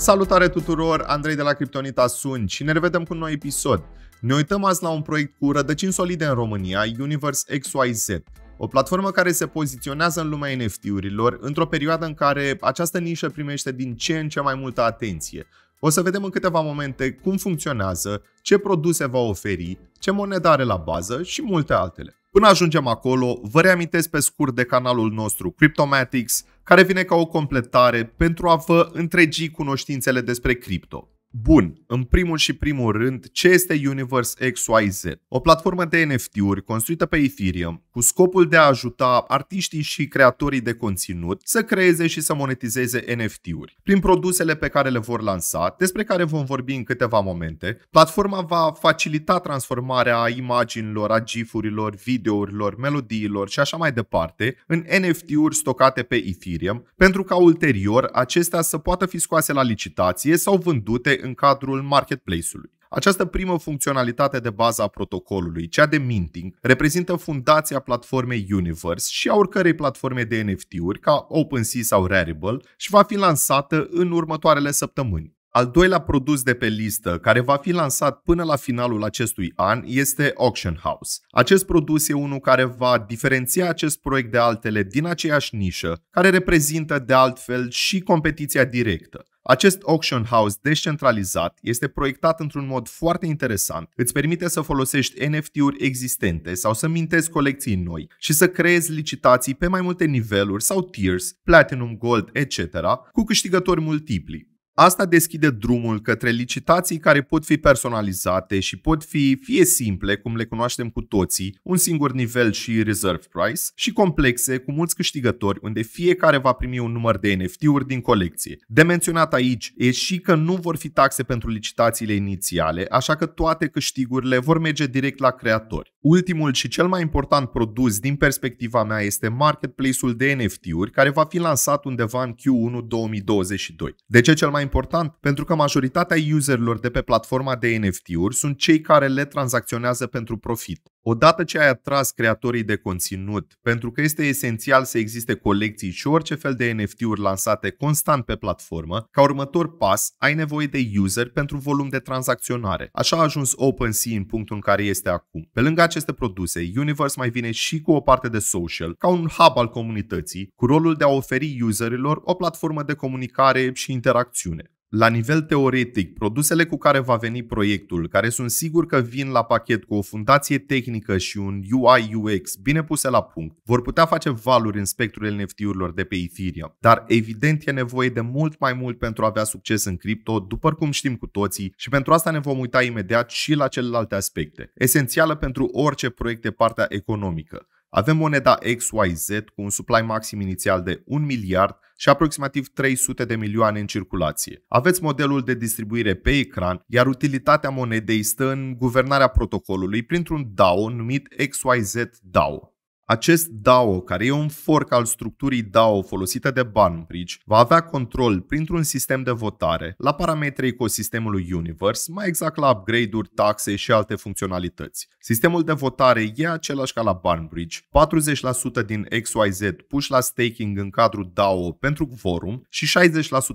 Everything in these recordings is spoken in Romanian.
Salutare tuturor, Andrei de la Criptonita sunt și ne revedem cu un nou episod. Ne uităm azi la un proiect cu rădăcini solide în România, Universe XYZ, o platformă care se poziționează în lumea NFT-urilor într-o perioadă în care această nișă primește din ce în ce mai multă atenție. O să vedem în câteva momente cum funcționează, ce produse va oferi, ce monedă are la bază și multe altele. Până ajungem acolo, vă reamintesc pe scurt de canalul nostru Cryptomatics, care vine ca o completare pentru a vă întregi cunoștințele despre cripto. Bun, în primul și primul rând, ce este Universe XYZ? O platformă de NFT-uri construită pe Ethereum, cu scopul de a ajuta artiștii și creatorii de conținut să creeze și să monetizeze NFT-uri. Prin produsele pe care le vor lansa, despre care vom vorbi în câteva momente, platforma va facilita transformarea imaginilor, a gifurilor, videourilor, melodiilor și așa mai departe în NFT-uri stocate pe Ethereum, pentru ca ulterior acestea să poată fi scoase la licitație sau vândute în cadrul marketplace-ului. Această primă funcționalitate de bază a protocolului, cea de minting, reprezintă fundația platformei Universe și a oricărei platforme de NFT-uri ca OpenSea sau Rarible și va fi lansată în următoarele săptămâni. Al doilea produs de pe listă, care va fi lansat până la finalul acestui an, este Auction House. Acest produs e unul care va diferenția acest proiect de altele din aceeași nișă, care reprezintă de altfel și competiția directă. Acest auction house descentralizat este proiectat într-un mod foarte interesant, îți permite să folosești NFT-uri existente sau să mintezi colecții noi și să creezi licitații pe mai multe niveluri sau tiers, platinum, gold, etc., cu câștigători multipli. Asta deschide drumul către licitații care pot fi personalizate și pot fi fie simple, cum le cunoaștem cu toții, un singur nivel și reserve price, și complexe cu mulți câștigători, unde fiecare va primi un număr de NFT-uri din colecție. De menționat aici e și că nu vor fi taxe pentru licitațiile inițiale, așa că toate câștigurile vor merge direct la creatori. Ultimul și cel mai important produs din perspectiva mea este marketplace-ul de NFT-uri, care va fi lansat undeva în Q1 2022. De ce cel mai important pentru că majoritatea userilor de pe platforma de NFT-uri sunt cei care le tranzacționează pentru profit. Odată ce ai atras creatorii de conținut, pentru că este esențial să existe colecții și orice fel de NFT-uri lansate constant pe platformă, ca următor pas ai nevoie de user pentru volum de tranzacționare. Așa a ajuns OpenSea în punctul în care este acum. Pe lângă aceste produse, Universe mai vine și cu o parte de social, ca un hub al comunității, cu rolul de a oferi userilor o platformă de comunicare și interacțiune. La nivel teoretic, produsele cu care va veni proiectul, care sunt sigur că vin la pachet cu o fundație tehnică și un UI UX bine puse la punct, vor putea face valuri în spectrul NFT-urilor de pe Ethereum. Dar evident e nevoie de mult mai mult pentru a avea succes în cripto, după cum știm cu toții, și pentru asta ne vom uita imediat și la celelalte aspecte. Esențială pentru orice proiect e partea economică. Avem moneda XYZ cu un supply maxim inițial de 1 miliard și aproximativ 300 de milioane în circulație. Aveți modelul de distribuire pe ecran, iar utilitatea monedei stă în guvernarea protocolului printr-un DAO numit XYZ DAO. Acest DAO, care e un fork al structurii DAO folosită de Banbridge, va avea control printr-un sistem de votare la parametrii ecosistemului Universe, mai exact la upgrade-uri, taxe și alte funcționalități. Sistemul de votare e același ca la Banbridge, 40% din XYZ puși la staking în cadrul DAO pentru quorum și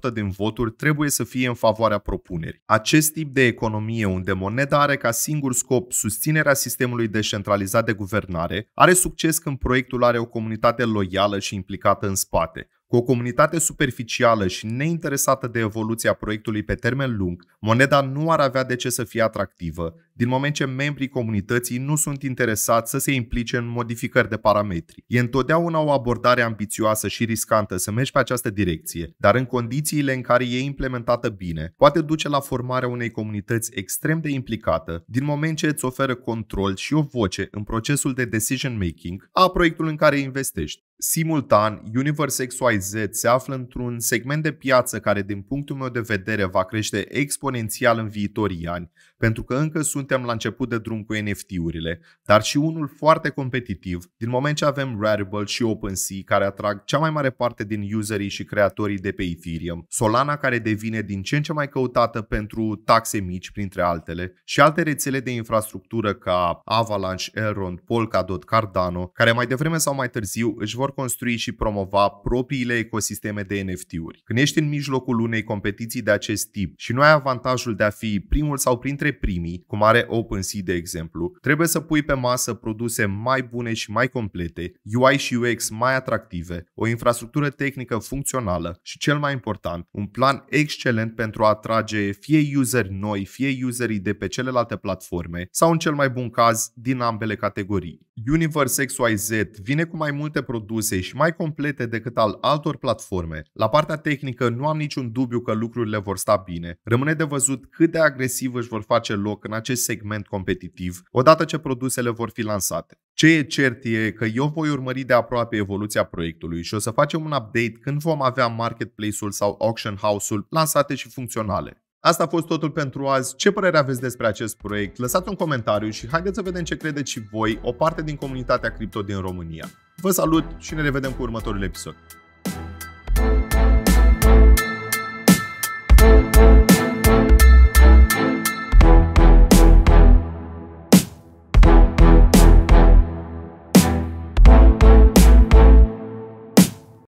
60% din voturi trebuie să fie în favoarea propunerii. Acest tip de economie unde moneda are ca singur scop susținerea sistemului descentralizat de guvernare are succes când proiectul are o comunitate loială și implicată în spate. Cu o comunitate superficială și neinteresată de evoluția proiectului pe termen lung, moneda nu ar avea de ce să fie atractivă, din moment ce membrii comunității nu sunt interesați să se implice în modificări de parametri. E întotdeauna o abordare ambițioasă și riscantă să mergi pe această direcție, dar în condițiile în care e implementată bine, poate duce la formarea unei comunități extrem de implicată, din moment ce îți oferă control și o voce în procesul de decision making a proiectului în care investești. Simultan, Universe XYZ se află într-un segment de piață care, din punctul meu de vedere, va crește exponențial în viitorii ani, pentru că încă sunt suntem la început de drum cu NFT-urile, dar și unul foarte competitiv, din moment ce avem Rarible și OpenSea care atrag cea mai mare parte din userii și creatorii de pe Ethereum, Solana care devine din ce în ce mai căutată pentru taxe mici, printre altele, și alte rețele de infrastructură ca Avalanche, Elrond, Polkadot, Cardano, care mai devreme sau mai târziu își vor construi și promova propriile ecosisteme de NFT-uri. Când ești în mijlocul unei competiții de acest tip și nu ai avantajul de a fi primul sau printre primii, cum ar are OpenSea, de exemplu, trebuie să pui pe masă produse mai bune și mai complete, UI și UX mai atractive, o infrastructură tehnică funcțională și, cel mai important, un plan excelent pentru a atrage fie useri noi, fie userii de pe celelalte platforme sau, în cel mai bun caz, din ambele categorii. Universe XYZ vine cu mai multe produse și mai complete decât al altor platforme. La partea tehnică nu am niciun dubiu că lucrurile vor sta bine. Rămâne de văzut cât de agresiv își vor face loc în acest acest segment competitiv odată ce produsele vor fi lansate. Ce e cert e că eu voi urmări de aproape evoluția proiectului și o să facem un update când vom avea marketplace-ul sau auction house-ul lansate și funcționale. Asta a fost totul pentru azi. Ce părere aveți despre acest proiect? Lăsați un comentariu și haideți să vedem ce credeți și voi, o parte din comunitatea cripto din România. Vă salut și ne revedem cu următorul episod.